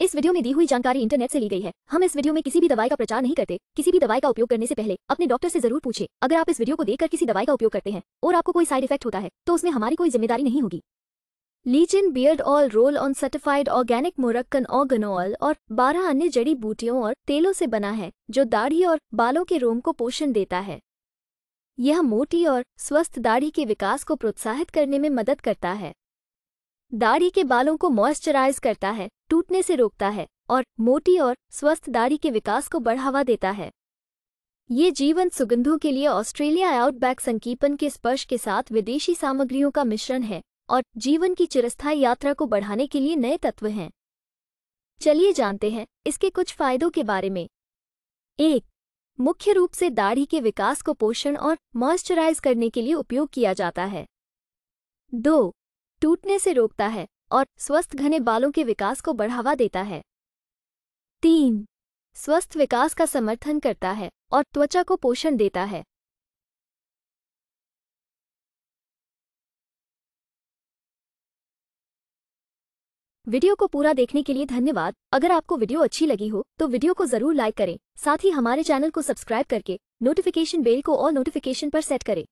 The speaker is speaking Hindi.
इस वीडियो में दी हुई जानकारी इंटरनेट से ली गई है हम इस वीडियो में किसी भी दवाई का प्रचार नहीं करते किसी भी दवाई का उपयोग करने से पहले अपने डॉक्टर से जरूर पूछे अगर आप इस वीडियो को देखकर किसी दवाई का उपयोग करते हैं और आपको कोई साइड इफेक्ट होता है तो उसमें हमारी कोई जिम्मेदारी नहीं होगी लीचिन beard oil roll on certified organic Moroccan argan oil और बारह अन्य जड़ी बूटियों और तेलों से बना है जो दाढ़ी और बालों के रोम को पोषण देता है यह मोटी और स्वस्थ दाढ़ी के विकास को प्रोत्साहित करने में मदद करता है दाढ़ी के बालों को मॉइस्चराइज करता है टूटने से रोकता है और मोटी और स्वस्थ दाढ़ी के विकास को बढ़ावा देता है ये जीवन सुगंधों के लिए ऑस्ट्रेलिया आउटबैक संकीपन के स्पर्श के साथ विदेशी सामग्रियों का मिश्रण है और जीवन की चिरस्थायी यात्रा को बढ़ाने के लिए नए तत्व हैं चलिए जानते हैं इसके कुछ फायदों के बारे में एक मुख्य रूप से दाढ़ी के विकास को पोषण और मॉइस्चराइज करने के लिए उपयोग किया जाता है दो टूटने से रोकता है और स्वस्थ घने बालों के विकास को बढ़ावा देता है तीन स्वस्थ विकास का समर्थन करता है और त्वचा को पोषण देता है वीडियो को पूरा देखने के लिए धन्यवाद अगर आपको वीडियो अच्छी लगी हो तो वीडियो को जरूर लाइक करें साथ ही हमारे चैनल को सब्सक्राइब करके नोटिफिकेशन बेल को और नोटिफिकेशन पर सेट करें